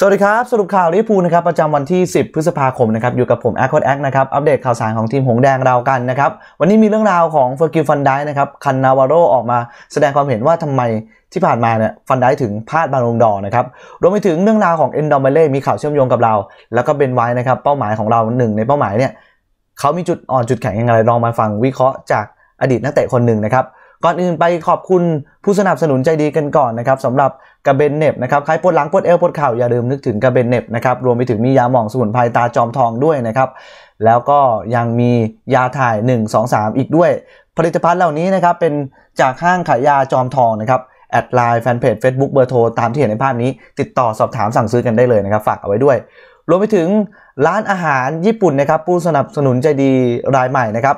สวัสดีครับสรุปข่าวลิพูนะครับประจำวันที่ 10 พฤษภาคมนะครับอยู่กับผมแอคร์ดแอคนะครับ อัปเดตข่าวสารของทีมหงแดงเรากันนะครับ วันนี้มีเรื่องราวของเฟอร์กิวฟันได้นะครับคันนาวาโรออกมา แสดงความเห็นว่าทำไมที่ผ่านมาเนี่ยฟันได้ถึงพลาดบาลงดอนะครับ รวมไปถึงเรื่องราวของเอนดอมเบเล่มีข่าวเชื่อมโยงกับเรา แล้วก็เบนไว้นะครับเป้าหมายของเราหนึ่งในเป้าหมายเนี่ยเขามีจุดอ่อนจุดแข็งอย่างไรลองมาฟัง วิเคราะห์จากอดีตนักเตะคนหนึ่งนะครับก่อนอื่นไปขอบคุณผู้สนับสนุนใจดีกันก่อนนะครับสำหรับกระเบนเน็บนะครับใครปวดหลัง ปวดเอวปวดเข่าอย่าลืมนึกถึงกระเบนเน็บนะครับรวมไปถึงมียาหมองสมุนไพรตาจอมทองด้วยนะครับ แล้วก็ยังมียาถ่าย 1 2 3 อีกด้วย ผลิตภัณฑ์เหล่านี้นะครับ เป็นจากห้างขายยาจอมทองนะครับแอดไลน์แฟนเพจ Facebook เบอร์โทรตามที่เห็นในภาพนี้ ติดต่อสอบถามสั่งซื้อกันได้เลยนะครับ ฝากเอาไว้ด้วย รวมไปถึงร้านอาหารญี่ปุ่นนะครับ ผู้สนับสนุนใจดีรายใหม่นะครับ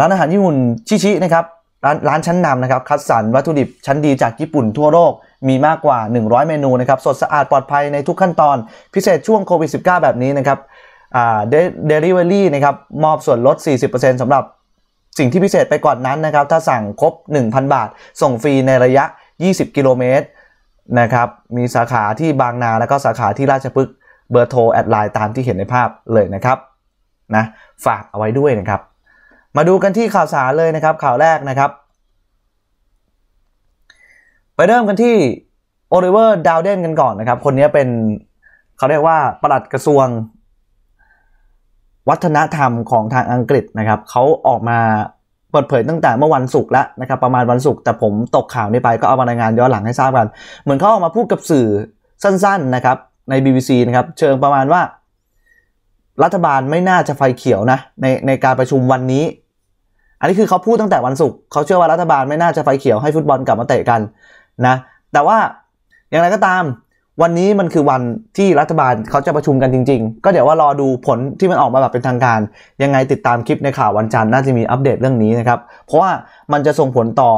ร้านอาหารญี่ปุ่นชิชินะครับร้านร้านชั้นนำนะครับคัดสรรวัตถุดิบ ชั้นดีจากญี่ปุ่นทั่วโลกมีมากกว่า 100 เมนูนะครับสดสะอาดปลอดภัยในทุกขั้นตอนพิเศษช่วงโควิด -19 แบบนี้นะครับเดลิเวอรี่นะครับมอบส่วนลด 40%สำหรับสิ่งที่พิเศษไปก่อนนั้นนะครับ ถ้าสั่งครบ 1,000 บาท ส่งฟรีในระยะ 20 กิโลเมตรนะครับมีสาขาที่บางนา แล้วก็สาขาที่ราชพฤกษ์เบอร์โทรแอดไลน์ตามที่เห็นในภาพเลยนะครับนะฝากเอาไว้ด้วยนะครับมาดูกันที่ข่าวสารเลยนะครับข่าวแรกนะครับ ไปเริ่มกันที่โอลิเวอร์ดาวเดนกันก่อนนะครับ คนนี้เป็นเขาเรียกว่าประหลัดกระทรวง วัฒนธรรมของทางอังกฤษนะครับ เขาออกมา เปิดเผยตั้งแต่เมื่อวันศุกร์แล้วนะครับ ประมาณวันศุกร์แต่ผมตกข่าวนี้ไปก็เอามารายงานย้อนหลังให้ทราบกัน เหมือนเขาออกมาพูดกับสื่อสั้นๆนะครับใน BBC นะครับเชิงประมาณว่ารัฐบาลไม่น่าจะไฟเขียวนะ ในในการประชุมวันนี้ อันนี้คือเขาพูดตั้งแต่วันศุกร์เขาเชื่อว่ารัฐบาลไม่น่าจะไฟเขียวให้ฟุตบอลกลับมาเตะกันนะ แต่ว่าอย่างไรก็ตามวันนี้มันคือวันที่รัฐบาลเขาจะประชุมกันจริงๆ ก็เดี๋ยวว่ารอดูผลที่มันออกมาแบบเป็นทางการ ยังไงติดตามคลิปในข่าววันจันทร์น่าจะมีอัปเดตเรื่องนี้นะครับ เพราะว่ามันจะส่งผลต่อ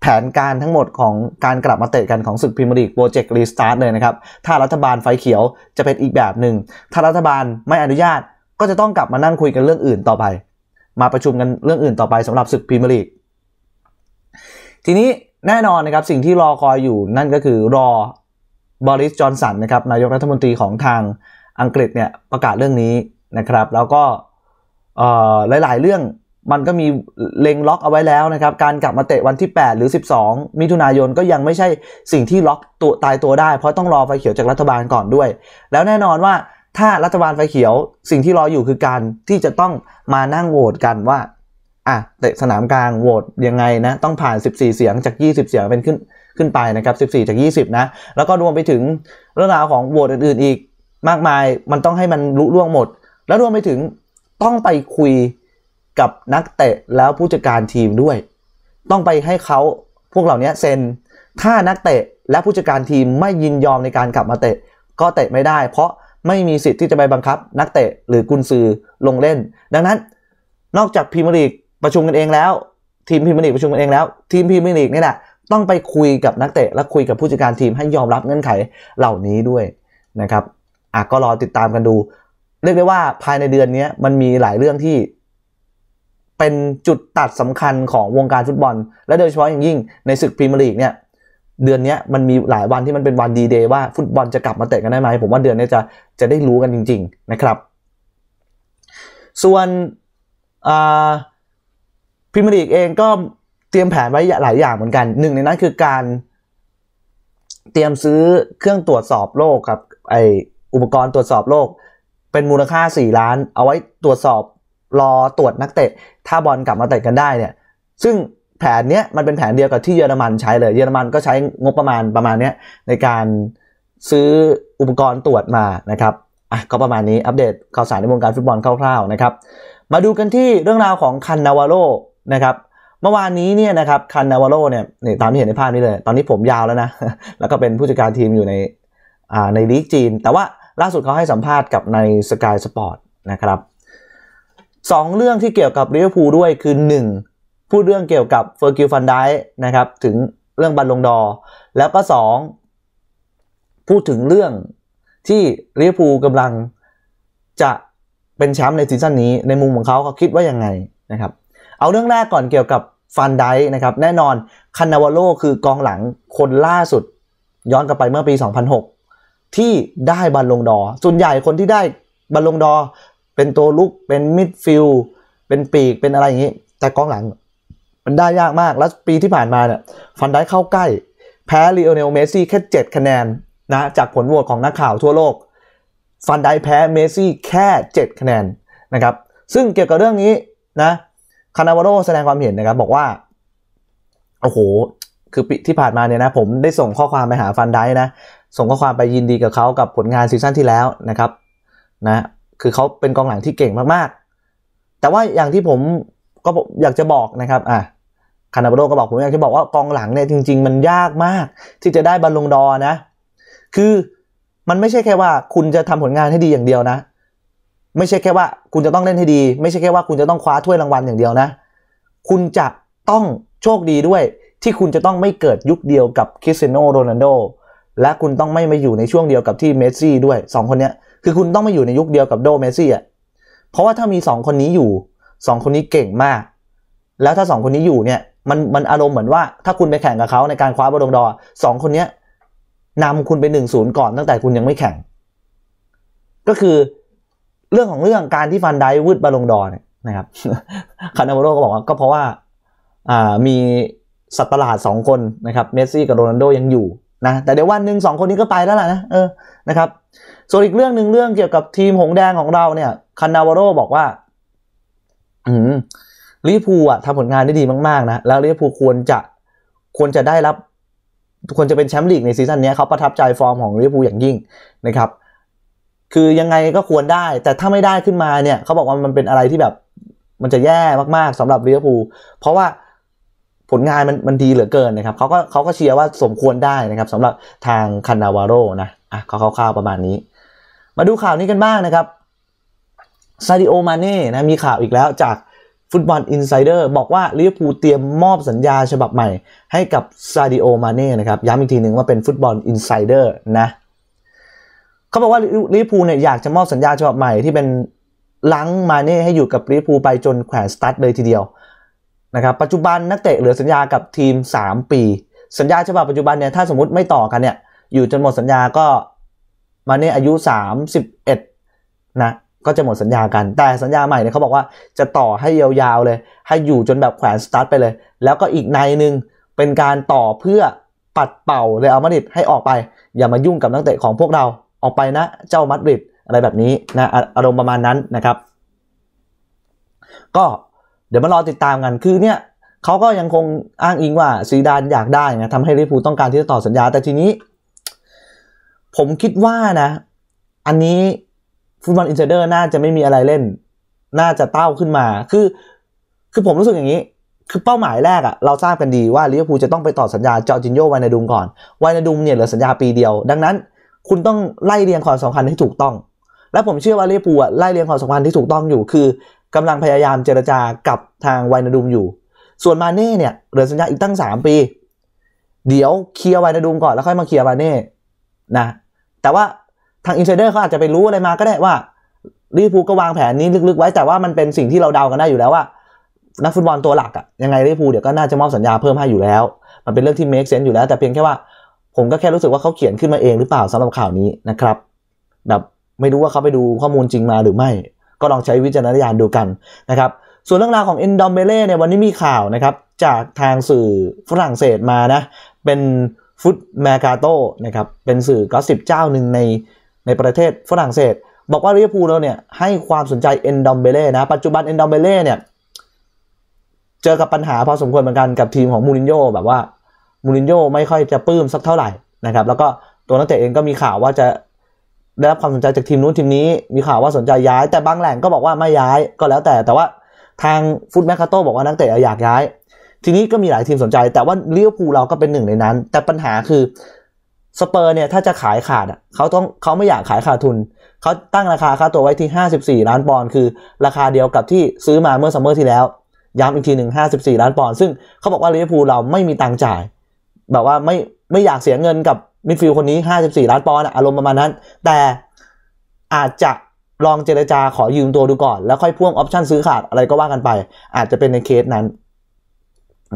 แผนการทั้งหมดของการกลับมาเตะกันของศึกพรีเมียร์ลีกโปรเจกต์รีสตาร์ทเลยนะครับถ้ารัฐบาลไฟเขียวจะเป็นอีกแบบหนึ่ง ถ้ารัฐบาลไม่อนุญาตก็จะต้องกลับมานั่งคุยกันเรื่องอื่นต่อไป มาประชุมกันเรื่องอื่นต่อไปสำหรับศึกพรีเมียร์ลีก ทีนี้แน่นอนนะครับสิ่งที่รอคอยอยู่นั่นก็คือรอบริสจอนสันนะครับนายกรัฐมนตรีของทางอังกฤษเนี่ยประกาศเรื่องนี้นะครับ แล้วก็หลายๆ เรื่องมันก็มีเล็งล็อกเอาไว้แล้วนะครับ การกลับมาเตะวันที่ 8 หรือ 12 มิถุนายนก็ยังไม่ใช่สิ่งที่ล็อกตัวตายตัวได้ เพราะต้องรอไฟเขียวจากรัฐบาลก่อนด้วย แล้วแน่นอนว่าถ้ารัฐบาลไฟเขียวสิ่งที่รออยู่คือการที่จะต้องมานั่งโหวตกันว่า อ่ะเตะสนามกลางโหวตยังไงนะ ต้องผ่าน 14 เสียงจาก 20 เสียงเป็นขึ้นขึ้นไปนะครับ 14 จาก 20 นะ แล้วก็รวมไปถึงเรื่องราวของโหวตอื่นๆอีก มากมายมันต้องให้มันรุล่วงหมด แล้วรวมไปถึงต้องไปคุยกับนักเตะแล้วผู้จัดการทีมด้วย ต้องไปให้เขาพวกเหล่านี้เซ็นถ้านักเตะและผู้จัดการทีมไม่ยินยอมในการกลับมาเตะ ก็เตะไม่ได้ เพราะไม่มีสิทธิ์ที่จะไปบังคับ นักเตะหรือกุนซือลงเล่น ดังนั้น นอกจากพรีมีร์ลีกประชุมกันเองแล้ว ทีมพรีมีร์ลีกประชุมกันเองแล้วทีมพรีมีร์ลีกนี่แหละต้องไปคุยกับนักเตะและคุยกับผู้จัดการทีมให้ยอมรับเงื่อนไขเหล่านี้ด้วยนะครับอ่ะก็รอติดตามกันดู เรียกได้ว่าภายในเดือนนี้มันมีหลายเรื่องที่เป็นจุดตัดสำคัญของวงการฟุตบอล และโดยเฉพาะอย่างยิ่งในศึกพรีเมียร์ลีกเนี่ยเดือนนี้มันมีหลายวันที่มันเป็นวันดีเดย์ว่าฟุตบอลจะกลับมาเตะกันได้ไหมผมว่าเดือนนี้จะจะได้รู้กันจริง ๆนะครับ ส่วนพรีเมียร์ลีกเองก็เตรียมแผนไว้หลายอย่างเหมือนกัน หนึ่งในนั้นคือการเตรียมซื้อเครื่องตรวจสอบโรคครับไออุปกรณ์ตรวจสอบโรคเป็นมูลค่า4ล้านเอาไว้ตรวจสอบรอตรวจนักเตะถ้าบอลกลับมาเตะกันได้เนี่ยซึ่งแผนเนี้ยมันเป็นแผนเดียวกับที่เยอรมันใช้เลย เยอรมันก็ใช้งบประมาณประมาณเนี้ยในการซื้ออุปกรณ์ตรวจมานะครับอ่ะก็ประมาณนี้อัปเดตข่าวสารในวงการฟุตบอลคร่าวๆนะครับมาดูกันที่เรื่องราวของคันนาวาโรนะครับ เมื่อวานนี้เนี่ยนะครับคันนาวาโรเนี่ยนี่ตามที่เห็นในภาพนี้เลย ตอนนี้ผมยาวแล้วนะแล้วก็เป็นผู้จัดการทีมอยู่ในอ่าในลีกจีนแต่ว่าล่าสุดเขาให้สัมภาษณ์กับในสกายสปอร์ตนะครับสองเรื่องที่เกี่ยวกับลิเวอร์พูลด้วยคือ 1. พูดเรื่องเกี่ยวกับเฟอร์กิลฟันได้นะครับถึงเรื่องบัลลงดอ แล้วก็2พูดถึงเรื่องที่ลิเวอร์พูลกำลังจะเป็นแชมป์ในซีซั่นนี้ในมุมของเขาเขาคิดว่ายังไงนะครับเอาเรื่องแรกก่อนเกี่ยวกับฟันไดนะครับแน่นอนคานาวาโลคือกองหลังคนล่าสุดย้อนกลับไปเมื่อปี 2006 ที่ได้บอลลงดอส่วนใหญ่คนที่ได้บอลลงดอเป็นตัวลุกเป็นมิดฟิลเป็นปีก เป็นอะไรอย่างนี้ แต่กองหลัง มันได้ยากมากแล้วปีที่ผ่านมาเนี่ยฟันได้เข้าใกล้ แพ้ลีโอเนลเมซี่แค่ 7 คะแนนนะจากผลโหวตของนักข่าวทั่วโลกฟันได้แพ้เมซี่แค่ 7 คะแนนนะครับซึ่งเกี่ยวกับเรื่องนี้นะคานาวาโรแสดงความเห็นนะครับ บอกว่าโอ้โห คือปีที่ผ่านมาเนี่ยนะ ผมได้ส่งข้อความไปหาฟันได้นะ ส่งข้อความไปยินดีกับเขากับผลงานซีซั่นที่แล้วนะครับนะคือเขาเป็นกองหลังที่เก่งมากๆ แต่ว่าอย่างที่ผมก็อยากจะบอกนะครับ อ่ะ คานาบโรก็บอกผมอยากจะบอกว่ากองหลังเนี่ยจริง ๆ มันยากมาก ที่จะได้บอลลงดอนะ คือมันไม่ใช่แค่ว่า คุณจะทำผลงานให้ดีอย่างเดียวนะ ไม่ใช่แค่ว่าคุณจะต้องเล่นให้ดี ไม่ใช่แค่ว่าคุณจะต้องคว้าถ้วยรางวัลอย่างเดียวนะ คุณจะต้องโชคดีด้วยที่คุณจะต้องไม่เกิดยุคเดียวกับคริสเตียโนโรนัลโด และคุณต้องไม่มาอยู่ในช่วงเดียวกับที่เมสซี่ด้วย2คนเนี้ยคือคุณต้องมาอยู่ในยุคเดียวกับโดเมซี่อ่ะ เพราะว่าถ้ามีสองคนนี้อยู่สองคนนี้เก่งมาก แล้วถ้าสองคนนี้อยู่เนี่ย มันมันอารมณ์เหมือนว่า ถ้าคุณไปแข่งกับเขาในการคว้าบอลดอสองคนเนี้ยนำคุณไปหนึ่งศูนย์ก่อน ตั้งแต่คุณยังไม่แข่ง ก็คือเรื่องของเรื่องการที่ฟันไดวืดบอลดอเนี่ยนะครับคานาโมโรก็บอกว่าก็เพราะว่ามีสัตว์ประหลาดสองคนนะครับเมสซี่กับโรนัลโดยังอยู่นะแต่เดี๋ยววันหนึ่งสองคนนี้ก็ไปแล้วล่ะนะเออนะครับส่วนอีกเรื่องหนึ่งเรื่องเกี่ยวกับทีมหงแดงของเราเนี่ยคานาวโรบอกว่าอืมลิพูอ่ะทำผลงานได้ดีมากๆนะแล้วลิพูควรจะควรจะได้รับ ควรจะเป็นแชมป์ลีกในซีซั่นนี้เขาประทับใจฟอร์มของลิพูอย่างยิ่งนะครับคือยังไงก็ควรได้ แต่ถ้าไม่ได้ขึ้นมาเนี่ย เขาบอกว่ามันเป็นอะไรที่แบบมันจะแย่มากๆสำหรับลิเพูเพราะว่าผลงานมันมันดีเหลือเกินนะครับเขาก็เขาก็เชียร์ว่าสมควรได้นะครับสำหรับทางคานาวาโรนะอ่ะเขาคร่าวๆประมาณนี้ มาดูข่าวนี้กันบ้างนะครับซาดิโอมาเน่นะมีข่าวอีกแล้วจากฟุตบอลอินไซเดอร์บอกว่าลิเวอร์พูลเตรียมมอบสัญญาฉบับใหม่ให้กับซาดิโอมาเน่นะครับ ย้ำอีกทีหนึ่งว่าเป็นฟุตบอลอินไซเดอร์นะเขาบอกว่าลิเวอร์พูลเนี่ยอยากจะมอบสัญญาฉบับใหม่ ที่เป็นลังมาเน่ให้อยู่กับลิเวอร์พูลไปจนแขวนสตั๊ดเลยทีเดียวนะครับปัจจุบันนักเตะเหลือสัญญากับทีม 3 ปี สัญญาฉบับปัจจุบันเนี่ยถ้าสมมติไม่ต่อกันเนี่ยอยู่จนหมดสัญญาก็มาเนี่ยอายุ31นะก็จะหมดสัญญากันแต่สัญญาใหม่เนี่ยเขาบอกว่าจะต่อให้ยาวๆเลย ให้อยู่จนแบบแขวนสตาร์ทไปเลย แล้วก็อีกในหนึ่งเป็นการต่อเพื่อปัดเป่าเรอัลมาดริดให้ออกไป อย่ามายุ่งกับนักเตะของพวกเราออกไปนะเจ้ามาดริดอะไรแบบนี้นะอารมณ์ประมาณนั้นนะครับ ก็เดี๋ยวมารอติดตามกัน คือเนี่ยเขาก็ยังคงอ้างอิงว่าซีดานอยากได้นะทำให้ลิเวอร์พูลต้องการที่จะต่อสัญญา แต่ทีนี้ ผมคิดว่านะ อันนี้ฟุตบอลอินไซเดอร์น่าจะไม่มีอะไรเล่น น่าจะเต้าขึ้นมา คือคือผมรู้สึกอย่างนี้ คือเป้าหมายแรกอะเราทราบกันดีว่าลิเวอร์พูลจะต้องไปต่อสัญญาจอร์จินโยวายนาดุมก่อนวายนาดุมเนี่ยเหลือสัญญาปีเดียว ดังนั้น คุณต้องไล่เรียงความสำคัญให้ถูกต้อง และผมเชื่อว่าลิเวอร์พูลไล่เรียงความสำคัญที่ถูกต้องอยู่คือกำลังพยายามเจรจากับทางไวนาดุมอยู่ ส่วนมาเน่เนี่ย เหลือสัญญาอีกตั้ง 3 ปี เดี๋ยวเคลียร์ไวนาดุมก่อนแล้วค่อยมาเคลียร์มาเน่นะแต่ว่าทางอินไซเดอร์เขาอาจจะไปรู้อะไรมาก็ได้ว่าลิฟว์ูก็วางแผนนี้ลึกๆไว้แต่ว่ามันเป็นสิ่งที่เราเดากันได้อยู่แล้วว่านักฟุตบอลตัวหลักอะยังไงลิฟว์ูเดี๋ยวก็น่าจะมอบสัญญาเพิ่มให้อยู่แล้ว มันเป็นเรื่องที่ make sense อยู่แล้ว แต่เพียงแค่ว่าผมก็แค่รู้สึกว่าเขาเขียนขึ้นมาเองหรือเปล่าสำหรับข่าวนี้นะครับแบบไม่รู้ว่าเขาไปดูข้อมูลจริงมาหรือไม่ก็ลองใช้วิจารณญาณดูกัน นะครับ ส่วนเรื่องราวของเอนดอมเบเล่เนี่ยวันนี้มีข่าวนะครับ จากทางสื่อฝรั่งเศสมานะ เป็นฟุตแมคาโตนะครับ เป็นสื่อก็สิบเจ้าหนึ่งในในประเทศฝรั่งเศสบอกว่าลิเวอร์พูลเราเนี่ย ให้ความสนใจเอนดอมเบเล่นะปัจจุบันเอนดอมเบเล่เนี่ย เจอกับปัญหาพอสมควรเหมือนกันกับทีมของมูรินโญ่แบบว่ามูรินโญ่ไม่ค่อยจะปลื้มสักเท่าไหร่นะครับแล้วก็ตัวนักเตะเองก็มีข่าวว่าจะได้รับความสนใจจากทีมนู้นทีมนี้ มีข่าวว่าสนใจย้าย แต่บางแหล่งก็บอกว่าไม่ย้ายก็แล้วแต่แต่ว่าทางฟุตแมคคาโตบอกว่านักเตะอยากย้าย ทีนี้ก็มีหลายทีมสนใจแต่ว่าเลี้ยวภูเราก็เป็นหนึ่งในนั้น แต่ปัญหาคือสเปอร์เนี่ยถ้าจะขายขาดอ่ะเขาต้องเขาไม่อยากขายขาดทุน เขาตั้งราคาค่าตัวไว้ที่ 54 ล้านปอนด์คือราคาเดียวกับที่ซื้อมาเมื่อซัมเมอร์ที่แล้ว ย้ำอีกทีหนึ่ง54ล้านปอนด์ซึ่งเขาบอกว่าลิเวอรู้เราไม่มีตังจ่ายแบบว่าไม่ไม่อยากเสียเงินกับมิดฟิลคนนี้ 54ล้านปอนด์อารมณ์ประมาณนั้น แต่อาจจะลองเจรจาขอยืมตัวดูก่อนแล้วค่อยพ่วงออปชั่นซื้อขาดอะไรก็ว่ากันไปอาจจะเป็นในเคสนั้น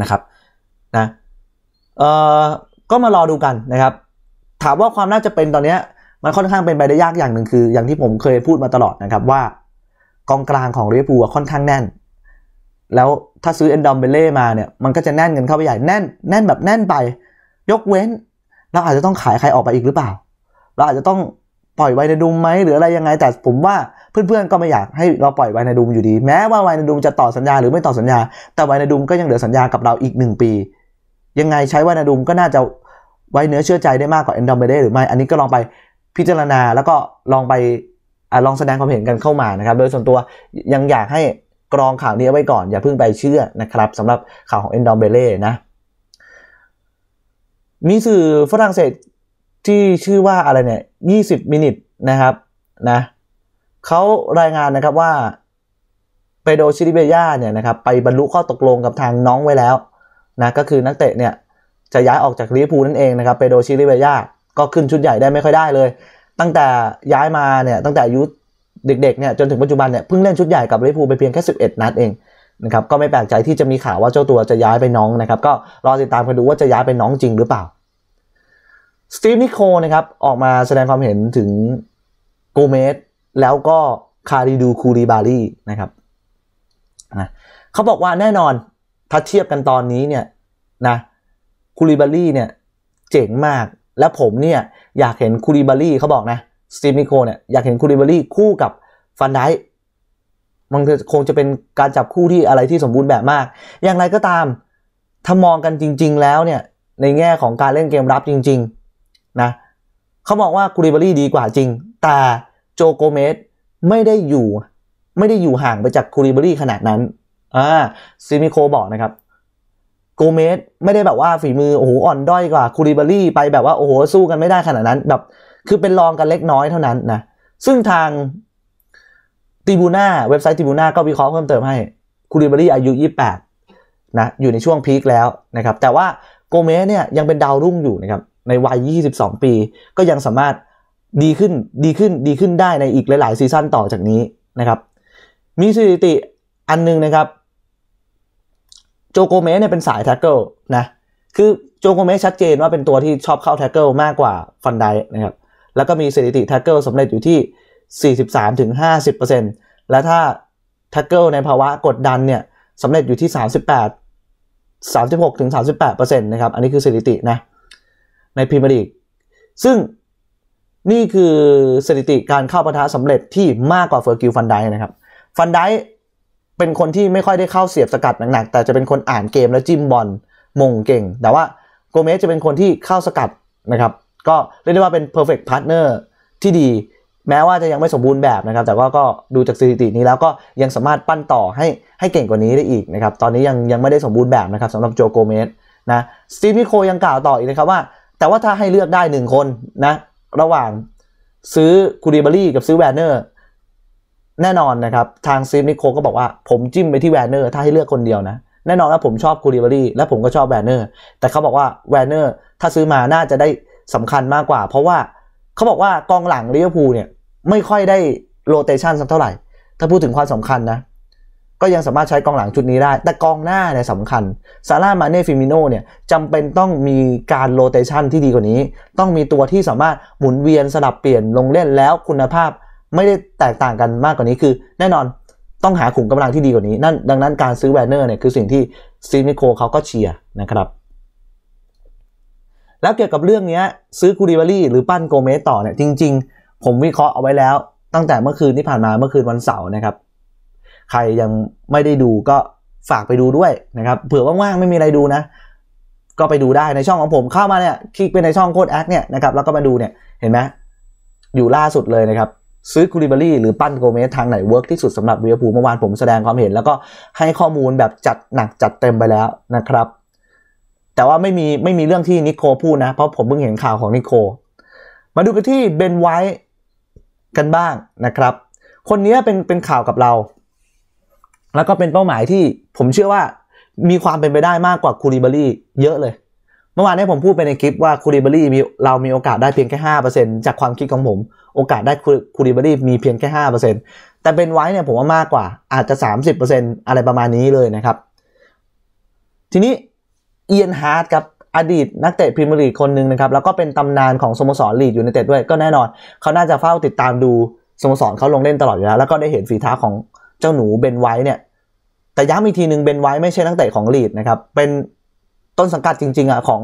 นะครับนะเอ่อก็มารอดูกันนะครับถามว่าความน่าจะเป็นตอนนี้มันค่อนข้างเป็นไปได้ยากอย่างหนึ่งคือ อย่างที่ผมเคยพูดมาตลอดนะครับว่ากองกลางของลิเวอร์พูลค่อนข้างแน่น แล้วถ้าซื้อเอนดอมเบเล่มาเนี่ยมันก็จะแน่นกันเข้าไปใหญ่แน่นแน่นแบบแน่นไปยกเว้นเราอาจจะต้องขายใครออกไปอีกหรือเปล่า เราอาจจะต้องปล่อยไวในดุมไหมหรืออะไรยังไงแต่ผมว่าเพื่อนๆก็ไม่อยากให้เราปล่อยไวในดุมอยู่ดีแม้ว่าไวในดุมจะต่อสัญญาหรือไม่ต่อสัญญา แต่ไวในดุมก็ยังเหลือสัญญากับเราอีก1ปียังไงใช้ไวในดุมก็น่าจะไว้เนื้อเชื่อใจได้มากกว่าเอ็นดอมเบเดหรือไม่อันนี้ก็ลองไปพิจารณาแล้วก็ลองไปอลองแสดงความเห็นกันเข้ามานะครับโดยส่วนตัวยังอยากให้กรองข่าวนี้ไว้ก่อนอย่าเพิ่งไปเชื่อนะครับสำหรับข่าวของเอ็นดอมเบเล่นะมีสื่อฝรั่งเศสที่ชื่อว่าอะไรเนี่ยยี่สิบมินิตนะครับ นะเขารายงานนะครับว่าเปโดชิริเบียเนี่ยนะครับไปบรรลุข้อตกลงกับทางน้องไว้แล้วนะ ก็คือนักเตะเนี่ยจะย้ายออกจากลิเวอร์พูลนั่นเองนะครับเปโดชิริเบียก็ขึ้นชุดใหญ่ได้ไม่ค่อยได้เลย ตั้งแต่ย้ายมาเนี่ยตั้งแต่อายุเด็กๆเนี่ยจนถึงปัจจุบันเนี่ยเพิ่งเล่นชุดใหญ่กับลิเวอร์พูลไปเพียงแค่ 11 นัดเองนะครับก็ไม่แปลกใจที่จะมีข่าวว่าเจ้าตัวจะย้ายไปน้องนะครับก็รอติดตามกันดูว่าจะย้ายไปน้องจริงหรือเปล่าสตีฟนิโคนะครับออกมาแสดงความเห็นถึงโกเมสแล้วก็คาริดูคูรีบารีนะครับนะเขาบอกว่าแน่นอนถ้าเทียบกันตอนนี้เนี่ยนะคูรีบารีเนี่ยเจ๋งมาก และผมเนี่ยอยากเห็นคูรีบารีเขาบอกนะสตีฟนิโคเนี่ยอยากเห็นคูรีบารีคู่กับฟันไดมันคงจะเป็นการจับคู่ที่อะไรที่สมบูรณ์แบบมาก อย่างไรก็ตาม ถ้ามองกันจริงๆแล้วเนี่ยในแง่ของการเล่นเกมรับจริงๆนะเขาบอกว่าคูริบารีดีกว่าจริง แต่โจโกเมสไม่ได้อยู่ ไม่ได้อยู่ห่างไปจากคูริบารีขนาดนั้นอ่าซิมิโคบอกนะครับโกเมสไม่ได้แบบว่าฝีมือโอ้โหอ่อนด้อยกว่าคูริบารีไปแบบว่าโอ้โหสู้กันไม่ได้ขนาดนั้นแบบคือเป็นรองกันเล็กน้อยเท่านั้นนะซึ่งทางตีบูน่าเว็บไซต์ตีบูน่าก็วิเคราะห์เพิ่มเติมให้คูริบารีอายุ 28นะอยู่ในช่วงพีคแล้วนะครับแต่ว่าโกเมสเนี่ยยังเป็นดาวรุ่งอยู่นะครับในวัย 22 ปี ก็ยังสามารถดีขึ้น ดีขึ้น ดีขึ้นได้ในอีกหลาย ๆ ซีซั่นต่อจากนี้นะครับ มีสถิติอันนึงนะครับ โจโกเมสเนี่ยเป็นสายแท็กเกิลนะ คือโจโกเมสชัดเจนว่าเป็นตัวที่ชอบเข้าแท็กเกิลมากกว่าฟันไดนะครับ แล้วก็มีสถิติแท็กเกิลสำเร็จอยู่ที่ 43-50%และถ้าแท็กเกิลในภาวะกดดันเนี่ยสำเร็จอยู่ที่ 38 36-38%นะครับ อันนี้คือสถิตินะในพรีเมียร์ลีก ซึ่งนี่คือสถิติการเข้าประทะสำเร็จที่มากกว่าเฟอร์กิลฟันไดนะครับ ฟันไดเป็นคนที่ไม่ค่อยได้เข้าเสียบสกัดหนักๆ แต่จะเป็นคนอ่านเกมและจิ้มบอลมงเก่ง แต่ว่าโกเมสจะเป็นคนที่เข้าสกัดนะครับ ก็เรียกได้ว่าเป็นเพอร์เฟกต์พาร์ที่ดี แม้ว่าจะยังไม่สมบูรณ์แบบนะครับ แต่ว่าก็ดูจากสถิตินี้แล้วก็ยังสามารถปั้นต่อให้ให้เก่งกว่านี้ได้อีกนะครับตอนนี้ยังยังไม่ได้สมบูรณ์แบบนะครับสำหรับโจโกเมสนะสตีฟนิโคยังกล่าวต่ออีกนะครับว่าแต่ว่าถ้าให้เลือกได้หนึ่งคนนะ ระหว่างซื้อคูรเบอรี่กับซื้อแวนเนอร์แน่นอนนะครับ ทางซีฟนิโคก็บอกว่าผมจิ้มไปที่แวนเนอร์ถ้าให้เลือกคนเดียวนะ แน่นอนว่าผมชอบคูรเบอรี่และผมก็ชอบแวนเนอร์แต่เขาบอกว่าแวนเนอร์ถ้าซื้อมาน่าจะได้สำคัญมากกว่า เพราะว่าเขาบอกว่ากองหลังลิเวอร์พูลเนี่ยไม่ค่อยได้โรเตชันสักเท่าไหร่ ถ้าพูดถึงความสำคัญนะก็ยังสามารถใช้กองหลังชุดนี้ได้ แต่กองหน้าเนี่ยสำคัญ ซาร่ามาเน่ ฟิมิโนเนี่ยจำเป็นต้องมีการโรเตชันที่ดีกว่านี้ ต้องมีตัวที่สามารถหมุนเวียนสลับเปลี่ยนลงเล่นแล้วคุณภาพไม่ได้แตกต่างกันมากกว่านี้ คือแน่นอนต้องหาขุมกำลังที่ดีกว่านี้ นั่นดังนั้นการซื้อแวนเนอร์เนี่ยคือสิ่งที่ซีมิโคเขาก็เชียร์นะครับ แล้วเกี่ยวกับเรื่องนี้ซื้อคูริบารี่หรือปั้นโกเมสต่อเนี่ยจริงๆ ผมวิเคราะห์เอาไว้แล้ว ตั้งแต่เมื่อคืนที่ผ่านมาเมื่อคืนวันเสาร์นะครับใครยังไม่ได้ดูก็ฝากไปดูด้วยนะครับ เผื่อว่าง ๆ ไม่มีอะไรดูนะ ก็ไปดูได้ในช่องของผมเข้ามาเนี่ยคลิกไปในช่องโคดแอคเนี่ยนะครับแล้วก็มาดูเนี่ย เห็นไหมอยู่ล่าสุดเลยนะครับ ซื้อคูริบารี่หรือปั้นโกเมสทางไหน เวิร์กที่สุดสำหรับเวียภูเมื่อวานผมแสดงความเห็นแล้วก็ให้ข้อมูลแบบจัดหนักจัดเต็มไปแล้วนะครับ แต่ว่าไม่มีไม่มีเรื่องที่นิโคพูดนะเพราะผมเพิ่งเห็นข่าวของนิโคมาดูกันที่เบนไวท์กันบ้างนะครับ คนนี้เป็นเป็นข่าวกับเราแล้วก็เป็นเป้าหมายที่ผมเชื่อว่ามีความเป็นไปได้มากกว่าคูริบารี่เยอะเลย เมื่อวานนี้ผมพูดไปในคลิปว่าคูริบารี่มีเรามีโอกาสได้เพียงแค่ห้าเปอร์เซ็นจากความคิดของผม โอกาสได้คูริบารี่มีเพียงแค่ห้าเปอร์เซ็นแต่เป็นไว้เนี่ยผมว่ามากกว่าอาจจะสามสิบเปอร์เซ็นอะไรประมาณนี้เลยนะครับทีนี้เอียนฮาร์ดครับอดีต นักเตะพรีเมียร์ลีกคนหนึ่งนะครับแล้วก็เป็นตำนานของสโมสรลีดอยู่ในเตดด้วยก็แน่นอน เขาน่าจะเฝ้าติดตามดูสโมสรเขาลงเล่นตลอดอยู่แล้วแล้วก็ได้เห็นฝีเท้าของเจ้าหนูเบนไว้เนี่ย แต่ย้ำอีกทีหนึ่งเบนไว้ไม่ใช่นักเตะของลีดนะครับ เป็นต้นสังกัดจริงๆอ่ะของ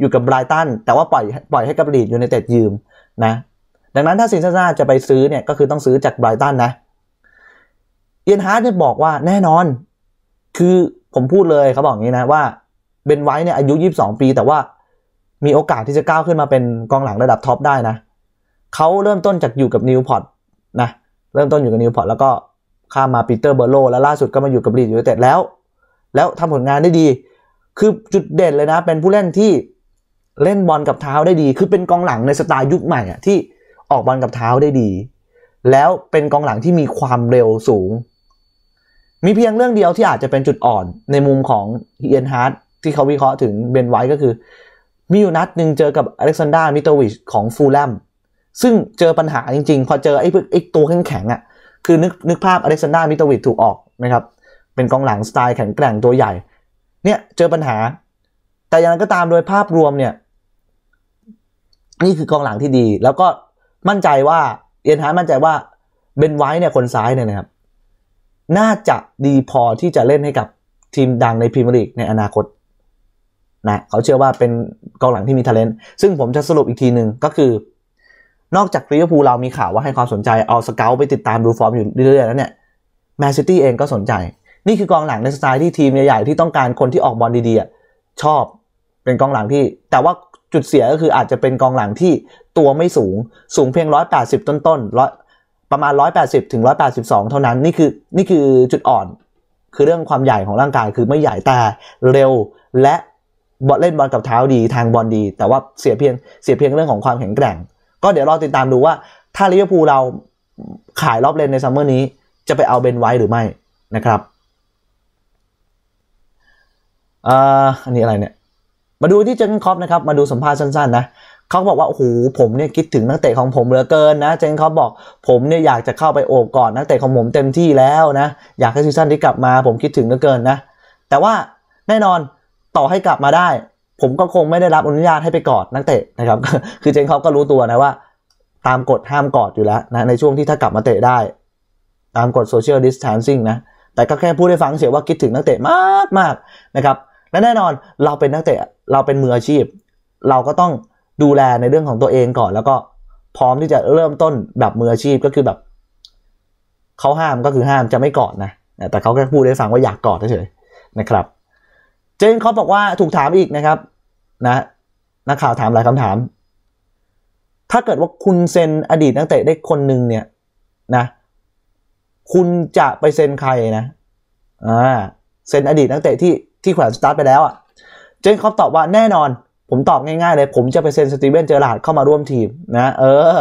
อยู่กับไบรตัน แต่ว่าปล่อยปล่อยให้กับลีดอยู่ในเตดยืมนะ ดังนั้นถ้าซินซา่าจะไปซื้อเนี่ยก็คือต้องซื้อจากไบรตันนะเอียนฮาร์ดเนี่ยบอกว่าแน่นอน คือผมพูดเลยเขาบอกงี้นะว่าเบนไว้เนี่ยอายุ 22 ปี แต่ว่ามีโอกาสที่จะก้าวขึ้นมาเป็นกองหลังระดับท็อปได้นะ เขาเริ่มต้นจากอยู่กับนิวพอร์ตนะ เริ่มต้นอยู่กับนิวพอร์ตแล้วก็ข้ามาปีเตอร์เบอร์โลและล่าสุดก็มาอยู่กับรีดยู่นเต็ดแล้ว แล้วทำผลงานได้ดีคือจุดเด่นเลยนะ เป็นผู้เล่นที่เล่นบอลกับเท้าได้ดี คือเป็นกองหลังในสไตล์ยุคใหม่อะที่ออกบอลกับเท้าได้ดี แล้วเป็นกองหลังที่มีความเร็วสูง มีเพียงเรื่องเดียวที่อาจจะเป็นจุดอ่อนในมุมของเอียนฮาร์ดที่เขาวิเคราะห์ถึงเบนไวท์ก็คือมีอยู่นัดหนึ่งเจอกับอเล็กซานดรา มิโตวิชของฟูลแลมซึ่งเจอปัญหาจริงๆ พอเจอไอ้ไอ้ตัวแข็งๆอะ่ะคือนึกนึกภาพอเล็กซานดรามิโตวิช ถูกออกนะครับ เป็นกองหลังสไตล์แข็งแกร่งตัวใหญ่ เนี่ยเจอปัญหา แต่อย่าง้นก็ตามโดยภาพรวมเนี่ย นี่คือกองหลังที่ดี แล้วก็มั่นใจว่าเอียนฮามั่นใจว่าเบนไวท์เนี่ยคนซ้ายเนี่ยนะครับ น่าจะดีพอที่จะเล่นให้กับทีมดังในพรีเมียร์ลีกในอนาคตนะ เขาเชื่อว่าเป็นกองหลังที่มีทลน e ์ซึ่งผมจะสรุปอีกทีหนึ่งก็คือนอกจากลิเวอร์พูลเรามีข่าวว่าให้ความสนใจ เอาสเกลไปติดตามดูฟอร์มอยู่เรื่อยๆแล้วเนี่ยแมนซิตี้เองก็สนใจนี่คือกองหลังในสไตล์ที่ทีมใหญ่ๆที่ต้องการคนที่ออกบอลดีๆชอบเป็นกองหลังที่ แต่ว่าจุดเสียก็คืออาจจะเป็นกองหลังที่ตัวไม่สูง สูงเพียง 180 ต้นๆร้อยประมาณ 180 ถึง 182 เท่านั้น นี่คือนี่คือจุดอ่อน คือเรื่องความใหญ่ของร่างกาย คือไม่ใหญ่แต่เร็วและบอลเล่นบอลกับเท้าดีทางบอลดี แต่ว่าเสียเพียงเสียเพียงเรื่องของความแข็งแกร่งก็เดี๋ยวรอติดตามดูว่าถ้าลิเวอร์พูลเราขายรอบเลนในซัมเมอร์นี้จะไปเอาเบนไว้หรือไม่นะครับอันนี้อะไรเนี่ยมาดูที่เจนคอปนะครับมาดูสัมภาษณ์สั้นๆนะเขาบอกว่าโอ้โหผมเนี่ยคิดถึงนักเตะของผมเหลือเกินนะเจนคอปบอกผมเนี่ยอยากจะเข้าไปโอบกอดนักเตะของผมเต็มที่แล้วนะ อยากให้ซีซั่นที่กลับมาผมคิดถึงเหลือเกินนะแต่ว่าแน่นอนต่อให้กลับมาได้ผมก็คงไม่ได้รับอนุญาตให้ไปกอดนักเตะนะครับ คือเจนคอปก็รู้ตัวนะว่า ตามกฎห้ามกอดอยู่แล้วนะ ในช่วงที่ถ้ากลับมาเตะได้ ตามกฎโซเชียลดิสทานซิ่งนะ แต่ก็แค่พูดให้ฟังเฉยว่าคิดถึงนักเตะมากมากนะครับ และแน่นอนเราเป็นนักเตะ เราเป็นมืออาชีพ เราก็ต้องดูแลในเรื่องของตัวเองก่อน แล้วก็พร้อมที่จะเริ่มต้นแบบมืออาชีพก็คือแบบเขาห้ามก็คือห้ามจะไม่กอดนะ แต่เขาแค่พูดให้ฟังว่าอยากกอดเฉยๆนะครับจนเขาบอกว่าถูกถามอีกนะครับ นะนักข่าวถามหลายคำถาม ถ้าเกิดว่าคุณเซ็นอดีตนักเตะได้คนหนึ่งเนี่ยนะ คุณจะไปเซ็นใครนะอ่าเซ็นอดีตนักเตะที่ที่แขวนสตาร์ทไปแล้วอะ่ะ เจนเขาตอบว่าแน่นอน ผมตอบง่ายๆเลย ผมจะไปเซ็นสตีเวนเจอร์ลาดเข้ามาร่วมทีม นะ เออ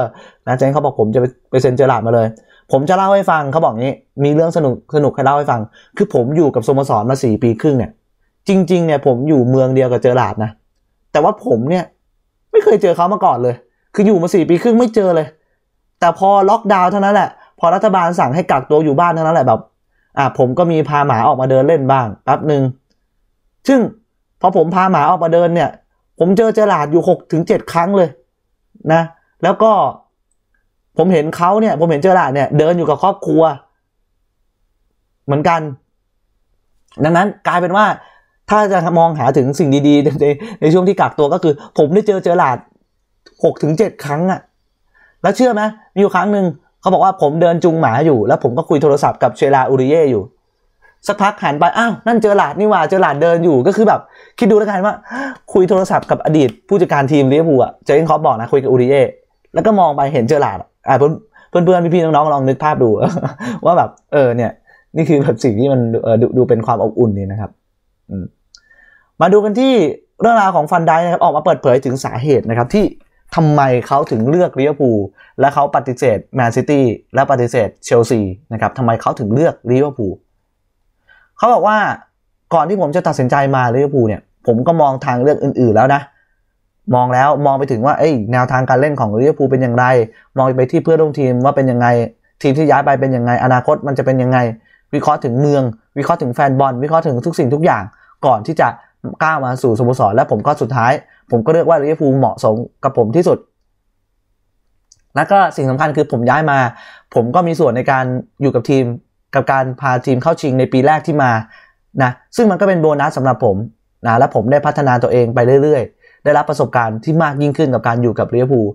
นะเจนเขาบอกผมจะไปไปเซ็นเจอร์ลาดมาเลย ผมจะเล่าให้ฟังเขาบอกนี้ มีเรื่องสนุก สนุกให้เล่าให้ฟัง คือ ผมอยู่กับสโมสรมาสี่ปีครึ่งเนี่ยจริงๆเนี่ยผมอยู่เมืองเดียวกับเจอหลาดนะแต่ว่าผมเนี่ยไม่เคยเจอเขามาก่อนเลย คืออยู่มาสี่ปีครึ่งไม่เจอเลย แต่พอล็อกดาวน์เท่านั้นแหละ พอรัฐบาลสั่งให้กักตัวอยู่บ้านเท่านั้นแหละแบบอ่าผมก็มีพาหมาออกมาเดินเล่นบ้างแป๊บหนึ่งซึ่งพอผมพาหมาออกมาเดินเนี่ย ผมเจอเจอหลาดอยู่หกถึงเจ็ดครั้งเลยนะ แล้วก็ผมเห็นเขาเนี่ย ผมเห็นเจอหลาดเนี่ยเดินอยู่กับครอบครัว เหมือนกัน ดังนั้นกลายเป็นว่าถ้าจะมองหาถึงสิ่งดีๆ ในในช่วงที่กักตัวก็คือผมได้เจอเจอหลาดหกถึงเจ็ดครั้งอะแล้วเชื่อไหมมีอยู่ครั้งหนึ่งเขาบอกว่าผมเดินจุงหมาอยู่ แล้วผมก็คุยโทรศัพท์กับเชลาอุริเย่อยู่ สักพักหันไปอ้าวนั่นเจอหลาดนี่หว่าเจอหลาดเดินอยู่ก็คือแบบ คิดดูแล้วกันว่า คุยโทรศัพท์กับอดีต ผู้จัดการทีมเรียบูลอะเจอเอ็นคอปบอกนะคุยกับอุริเย่แล้วก็มองไปเห็นเจอหลาดอ่าเพื่อนเพื่อนพี่ๆน้องๆลองนึกภาพดูว่าแบบ เออเนี่ย นี่คือแบบสิ่งที่มันดูดูเป็นความอบอุ่นนี่นะครับ อืมมาดูกันที่เรื่องราวของฟันได้นะครับออกมาเปิดเผยถึงสาเหตุนะครับที่ทำไมเขาถึงเลือกลิเวอร์พูลและเขาปฏิเสธแมนซิตี้และปฏิเสธเชลซีนะครับทำไมเขาถึงเลือกลิเวอร์พูลเขาบอกว่าก่อนที่ผมจะตัดสินใจมาลิเวอร์พูลเนี่ยผมก็มองทางเลือกอื่นๆแล้วนะมองแล้วมองไปถึงว่าเอ้ยแนวทางการเล่นของลิเวอร์พูลเป็นอย่างไรมองไปที่เพื่อนร่วมทีมว่าเป็นยังไงทีมที่ย้ายไปเป็นยังไงอนาคตมันจะเป็นยังไงวิเคราะห์ถึงเมืองวิเคราะห์ถึงแฟนบอลวิเคราะห์ถึงทุกสิ่งทุกอย่าง ก่อนที่จะก้าวมาสู่สโมสร และผมก็สุดท้าย ผมก็เลือกว่าลิเวอร์พูลเหมาะสมกับผมที่สุด แล้วก็สิ่งสำคัญคือผมย้ายมา ผมก็มีส่วนในการอยู่กับทีมกับการพาทีมเข้าชิงในปีแรกที่มานะซึ่งมันก็เป็นโบนัสสาหรับผมนะและผมได้พัฒนาตัวเองไปเรื่อยๆ ได้รับประสบการณ์ที่มากยิ่งขึ้นกับการอยู่กับลิเวอร์พูล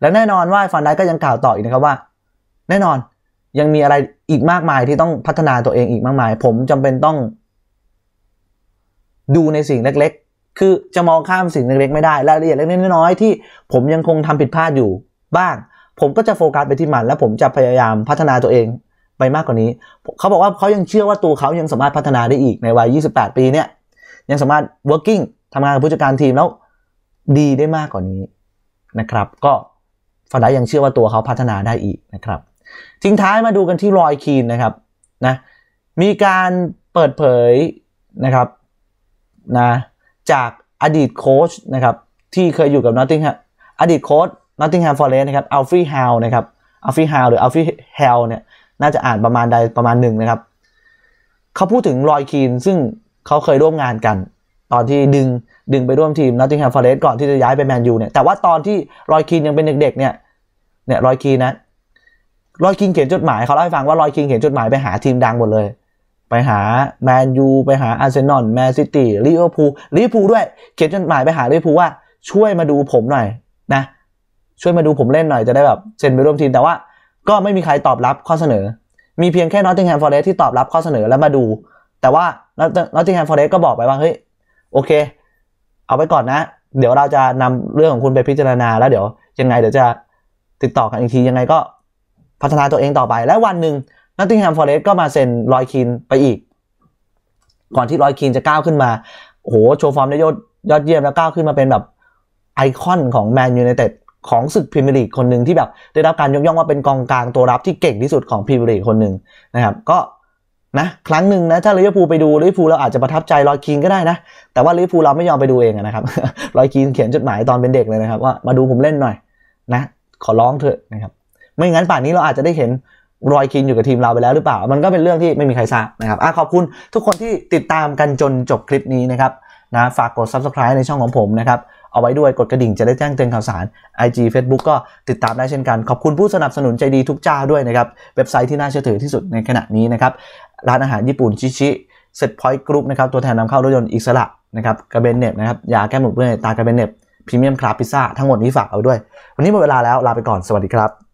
และแน่นอนว่าฟันได้ก็ยังกล่าวต่ออีกนะครับว่าแน่นอนยังมีอะไรอีกมากมายที่ต้องพัฒนาตัวเองอีกมากมาย ผมจำเป็นต้องดูในสิ่งเล็ก ๆ คือจะมองข้ามสิ่งเล็ก ๆ ไม่ได้รายละเอียดเล็กๆน้อยๆที่ผมยังคงทำผิดพลาดอยู่บ้าง ผมก็จะโฟกัสไปที่มัน และผมจะพยายามพัฒนาตัวเองไปมากกว่านี้ เขาบอกว่าเขายังเชื่อว่าตัวเขายังสามารถพัฒนาได้อีกในวัย 28 ปีเนี่ย ยังสามารถ working ทำงานกับผู้จัดการทีมแล้วดีได้มากกว่านี้นะครับ ก็ฟันไดยังเชื่อว่าตัวเขาพัฒนาได้อีกนะครับทิ้งท้ายมาดูกันที่รอยคีนนะครับนะมีการเปิดเผยนะครับนะจากอดีตโค้ชนะครับที่เคยอยู่กับนอตติงแฮมอดีตโค้ชนอตติงแฮมฟอร์เรสต์นะครับอัลฟรีฮาวนะครับอัลฟรีฮาวหรืออัลฟรีเฮลเนี่ยน่าจะอ่านประมาณใดประมาณหนึ่งนะครับเขาพูดถึงรอยคีนซึ่งเขาเคยร่วมงานกันตอนที่ดึงดึงไปร่วมทีมนอตติงแฮมฟอร์เรสต์ก่อนที่จะย้ายไปแมนยูเนี่ยแต่ว่าตอนที่รอยคีนยังเป็นเด็กๆเนี่ยเนี่ยรอยคีนนะรอยคินเขียนจดหมายเขาเล่าให้ฟังว่ารอยคินเขียนจดหมายไปหาทีมดังหมดเลยไปหาแมนยูไปหาอาร์เซนอลแมนซิตี้ลิเวอร์พูลลิเวอร์พูลด้วยเขียนจดหมายไปหาลิเวอร์พูลว่าช่วยมาดูผมหน่อยนะช่วยมาดูผมเล่นหน่อยจะได้แบบเซ็นไปร่วมทีมแต่ว่าก็ไม่มีใครตอบรับข้อเสนอ มีเพียงแค่นอตติงแฮมฟอร์เรสที่ตอบรับข้อเสนอแล้วมาดู แต่ว่านอตติงแฮมฟอร์เรสก็บอกไปว่าเฮ้ยโอเค เอาไปก่อนนะ เดี๋ยวเราจะนำเรื่องของคุณไปพิจารณาแล้วเดี๋ยวยังไงเดี๋ยวจะติดต่อกันอีกทียังไงก็พัฒนาตัวเองต่อไปและวันหนึ่งนัตติงแฮมฟอร์เรสก็มาเซ็นลอยคินไปอีก ก่อนที่ลอยคินจะก้าวขึ้นมาโห โชว์ฟอร์มได้ยอดยอดเยี่ยมแล้วก้าวขึ้นมาเป็นแบบ ไอคอนของแมนยูไนเต็ดของศึกพรีเมียร์ลีกคนหนึ่งที่แบบ ได้รับการยกย่องว่าเป็นกองกลางตัวรับที่เก่งที่สุดของพรีเมียร์ลีกคนหนึ่งนะครับ ก็นะครั้งหนึ่งนะถ้าลิเวอร์พูลไปดู ลิเวอร์พูลเราอาจจะประทับใจลอยคินก็ได้นะ แต่ว่าลิเวอร์พูลเราไม่ยอมไปดูเองนะครับ ลอยคินเขียนจดหมายตอนเป็นเด็กเลยนะครับว่ามาดูผมเล่นหน่อยนะขอร้องเถอะนะครับ ไม่งั้นป่านนี้เราอาจจะได้เห็นรอยคินอยู่กับทีมเราไปแล้วหรือเปล่ามันก็เป็นเรื่องที่ไม่มีใครทราบนะครับอขอบคุณทุกคนที่ติดตามกันจนจบคลิปนี้นะครับนะ ฝากกด subscribe ในช่องของผมนะครับ เอาไว้ด้วยกดกระดิ่งจะได้แจ้งเตือนข่าวสาร IG Facebook ก็ติดตามได้เช่นกัน ขอบคุณผู้สนับสนุนใจดีทุกเจ้าด้วยนะครับ เว็บไซต์ที่น่าเชื่อถือที่สุดในขณะนี้นะครับร้านอาหารญี่ปุ่นชิชิเซ็ตพอยต์กรุ๊ปนะครับตัวแทนนำเข้ารถยนต์อิสระนะครับกระเบนเน็บนะครับยาแก้หมดเมื่อยตากระเบนเน็บพรีเมียมคราฟพิซซ่าทั้งหมดนี้ฝากเอาด้วยวันนี้หมดเวลาแล้วลาไปก่อนสวัสดีครับ